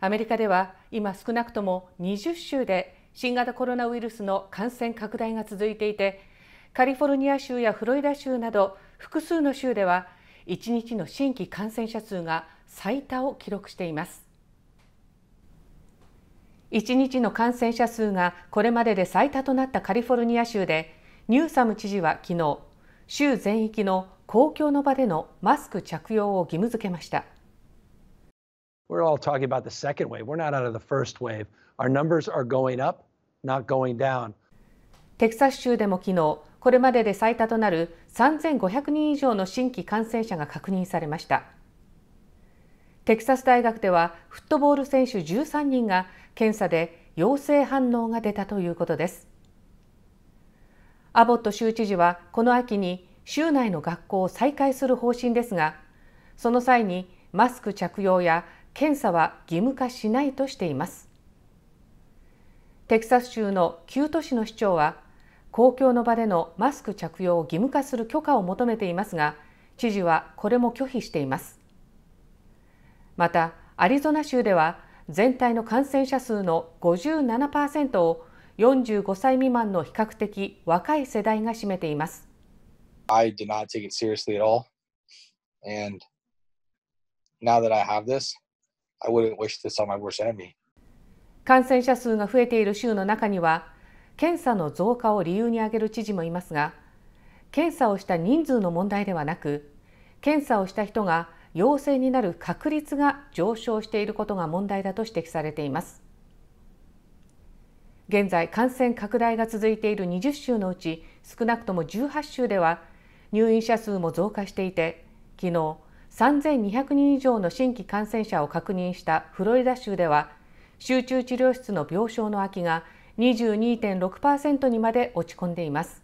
アメリカでは今少なくとも20州で新型コロナウイルスの感染拡大が続いていてカリフォルニア州やフロリダ州など複数の州では1日の新規感染者数が最多を記録しています1日の感染者数がこれまでで最多となったカリフォルニア州でニューサム知事は昨日州全域の公共の場でのマスク着用を義務付けました。We're all talking about the second wave. We're not out of the first wave. Our numbers are going up, not going down. テキサス州でも昨日、これまでで最多となる3500人以上の新規感染者が確認されました。テキサス大学ではフットボール選手13人が検査で陽性反応が出たということです。アボット州知事はこの秋に州内の学校を再開する方針ですが、その際にマスク着用や検査は義務化しないとしていますテキサス州の9都市の市長は公共の場でのマスク着用を義務化する許可を求めていますが知事はこれも拒否していますまたアリゾナ州では全体の感染者数の57%を45歳未満の比較的若い世代が占めています。I did not take it seriously at all. And now that I have this, I wouldn't wish this on my worst enemy. 感染者数が増えている州の中には、検査の増加を理由に挙げる知事もいますが、検査をした人数の問題ではなく、検査をした人が陽性になる確率が上昇していることが問題だと指摘されています。現在、感染拡大が続いている20州のうち、少なくとも18州では、入院者数も増加していて、昨日3200人以上の新規感染者を確認したフロリダ州では集中治療室の病床の空きが22.6%にまで落ち込んでいます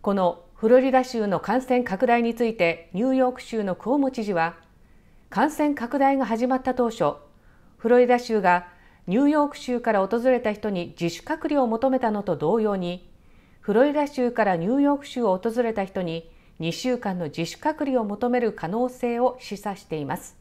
このフロリダ州の感染拡大についてニューヨーク州のクオモ知事は感染拡大が始まった当初フロリダ州がニューヨーク州から訪れた人に自主隔離を求めたのと同様にフロリダ州からニューヨーク州を訪れた人に2週間の自主隔離を求める可能性を示唆しています。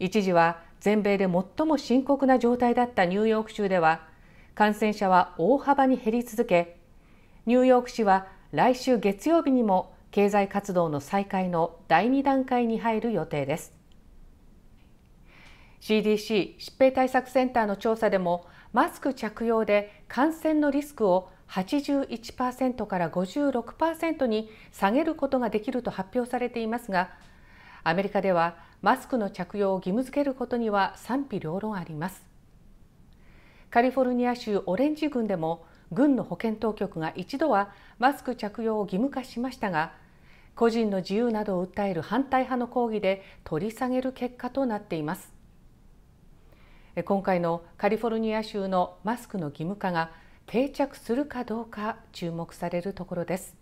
一時は全米で最も深刻な状態だったニューヨーク州では感染者は大幅に減り続けニューヨーク市は来週月曜日にも経済活動の再開の第2段階に入る予定です。CDC 疾病対策センターの調査でもマスク着用で感染のリスクを81%から56%に下げることができると発表されていますがアメリカではマスクの着用を義務付けることには賛否両論ありますカリフォルニア州オレンジ郡でも軍の保健当局が一度はマスク着用を義務化しましたが個人の自由などを訴える反対派の抗議で取り下げる結果となっています今回のカリフォルニア州のマスクの義務化が定着するかどうか注目されるところです